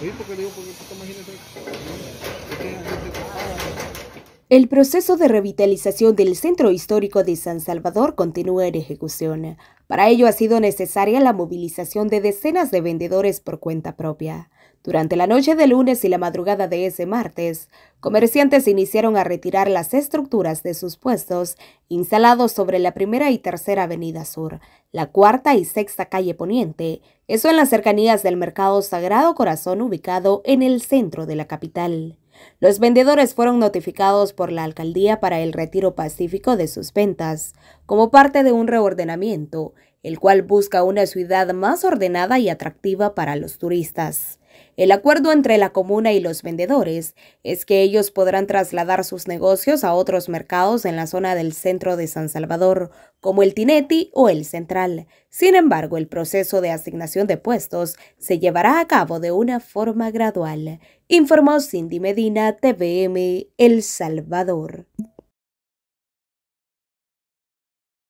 Sí, porque digo, porque tú te imaginas el proceso de revitalización del centro histórico de San Salvador continúa en ejecución. Para ello ha sido necesaria la movilización de decenas de vendedores por cuenta propia. Durante la noche de lunes y la madrugada de ese martes, comerciantes iniciaron a retirar las estructuras de sus puestos instalados sobre la primera y tercera avenida sur, la cuarta y sexta calle poniente, eso en las cercanías del mercado Sagrado Corazón ubicado en el centro de la capital. Los vendedores fueron notificados por la alcaldía para el retiro pacífico de sus ventas, como parte de un reordenamiento, el cual busca una ciudad más ordenada y atractiva para los turistas. El acuerdo entre la comuna y los vendedores es que ellos podrán trasladar sus negocios a otros mercados en la zona del centro de San Salvador, como el Tinetti o el Central. Sin embargo, el proceso de asignación de puestos se llevará a cabo de una forma gradual, informó Cindy Medina, TVM, El Salvador.